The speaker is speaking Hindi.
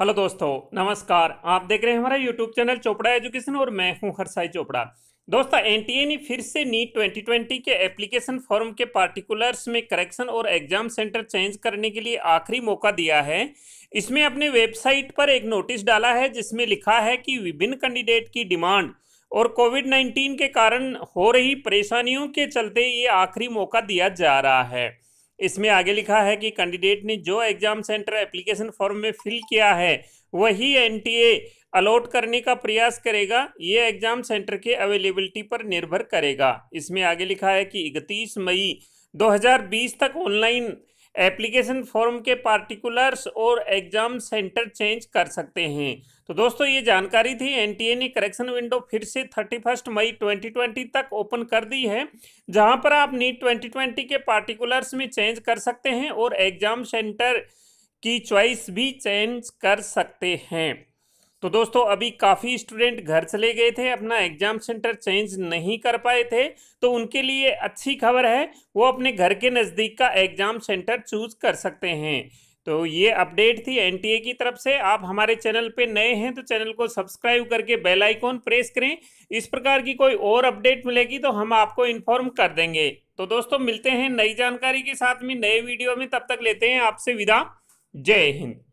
हेलो दोस्तों नमस्कार आप देख रहे हैं हमारा यूट्यूब चैनल चोपड़ा एजुकेशन और मैं हूं हरसाई चोपड़ा दोस्तों एनटीए ने फिर से नीट 2020 के एप्लीकेशन फॉर्म के पार्टिकुलर्स में करेक्शन और एग्जाम सेंटर चेंज करने के लिए आखिरी मौका दिया है इसमें अपने वेबसाइट पर एक नोटिस डाला है जिसमें लिखा है कि विभिन्न कैंडिडेट की डिमांड और कोविड नाइन्टीन के कारण हो रही परेशानियों के चलते ये आखिरी मौका दिया जा रहा है इसमें आगे लिखा है कि कैंडिडेट ने जो एग्जाम सेंटर एप्लीकेशन फॉर्म में फिल किया है वही एनटीए अलॉट करने का प्रयास करेगा ये एग्जाम सेंटर के अवेलेबिलिटी पर निर्भर करेगा इसमें आगे लिखा है कि इकतीस मई 2020 तक ऑनलाइन एप्लीकेशन फॉर्म के पार्टिकुलर्स और एग्जाम सेंटर चेंज कर सकते हैं तो दोस्तों ये जानकारी थी ए ने करेक्शन विंडो फिर से थर्टी फर्स्ट मई 2020 तक ओपन कर दी है जहां पर आप नीट 2020 के पार्टिकुलर्स में चेंज कर सकते हैं और एग्जाम सेंटर की चॉइस भी चेंज कर सकते हैं तो दोस्तों अभी काफ़ी स्टूडेंट घर चले गए थे अपना एग्जाम सेंटर चेंज नहीं कर पाए थे तो उनके लिए अच्छी खबर है वो अपने घर के नज़दीक का एग्जाम सेंटर चूज कर सकते हैं तो ये अपडेट थी एनटीए की तरफ से आप हमारे चैनल पे नए हैं तो चैनल को सब्सक्राइब करके बेल आइकॉन प्रेस करें इस प्रकार की कोई और अपडेट मिलेगी तो हम आपको इन्फॉर्म कर देंगे तो दोस्तों मिलते हैं नई जानकारी के साथ में नए वीडियो में तब तक लेते हैं आपसे विदा जय हिंद